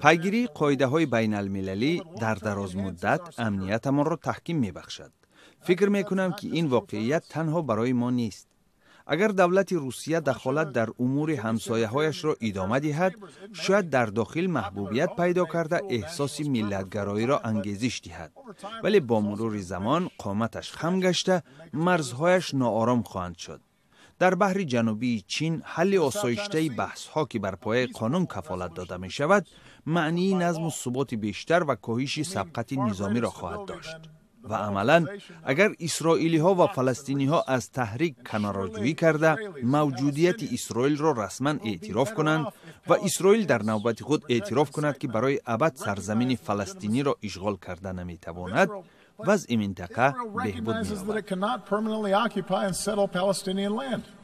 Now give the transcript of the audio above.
پایگیری قایده های بین المللی در دراز مدت امنیت ما را تحکیم می بخشد. فکر می که این واقعیت تنها برای ما نیست. اگر دولت روسیه دخالت در امور همسایه هایش را ادامه دهد، شاید در داخل محبوبیت پیدا کرده احساس ملتگرایی را انگیزش دهد. ولی با مرور زمان قامتش خم گشته، مرزهایش ناآرام خواهند شد. در بحر جنوبی چین حل آسایشته بحث ها که بر پایه قانون کفالت داده می شود معنی نظم و ثبات بیشتر و کاهش سبقت نظامی را خواهد داشت. و عملا اگر اسرائیلی ها و فلسطینی ها از تحریک کناراجوی کرده موجودیت اسرائیل را رسما اعتراف کنند و اسرائیل در نوبت خود اعتراف کند که برای ابد سرزمین فلسطینی را اشغال کرده نمیتواند وضع منطقه بهبود می‌یابد